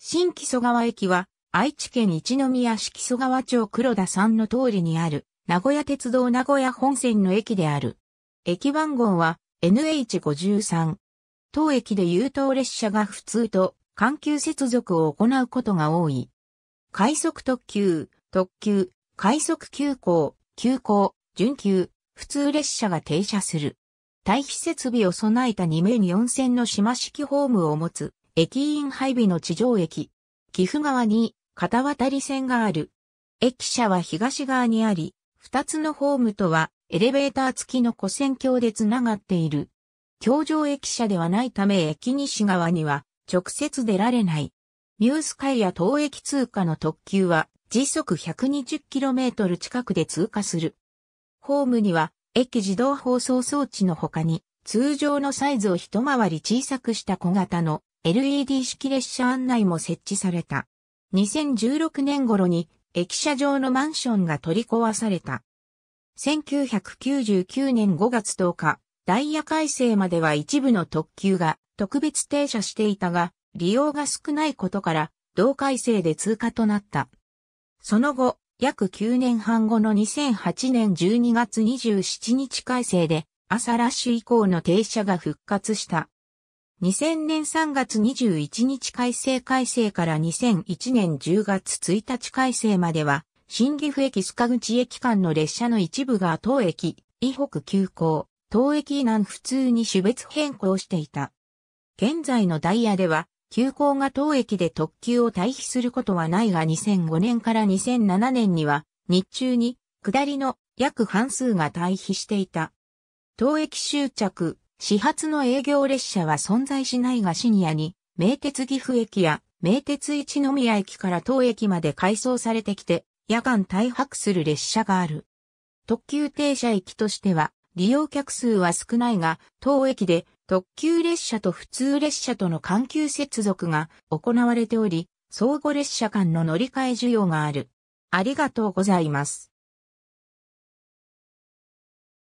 新木曽川駅は、愛知県一宮市木曽川町黒田さんの通りにある、名古屋鉄道名古屋本線の駅である。駅番号は NH53。当駅で優等列車が普通と緩急接続を行うことが多い。快速特急、特急、快速急行、急行、準急、普通列車が停車する。待避設備を備えた2面4線の島式ホームを持つ駅員配備の地上駅。岐阜側に片渡り線がある。駅舎は東側にあり、二つのホームとはエレベーター付きの古線橋でつながっている。橋上駅舎ではないため駅西側には直接出られない。ニュース海や東駅通過の特急は時速 120km 近くで通過する。ホームには駅自動放送装置の他に通常のサイズを一回り小さくした小型の LED 式列車案内も設置された。2016年頃に駅舎上のマンションが取り壊された。1999年5月10日、ダイヤ改正までは一部の特急が特別停車していたが、利用が少ないことから同改正で通過となった。その後、約9年半後の2008年12月27日改正で朝ラッシュ以降の停車が復活した。2000年3月21日改正改正から2001年10月1日改正までは、新岐阜駅須賀口駅間の列車の一部が当駅、以北急行、当駅南普通に種別変更していた。現在のダイヤでは、急行が当駅で特急を退避することはないが2005年から2007年には、日中に、下りの約半数が退避していた。当駅終着、始発の営業列車は存在しないがシニアに、名鉄岐阜駅や名鉄一宮駅から当駅まで改装されてきて、夜間大泊する列車がある。特急停車駅としては、利用客数は少ないが、当駅で特急列車と普通列車との緩急接続が行われており、相互列車間の乗り換え需要がある。ありがとうございます。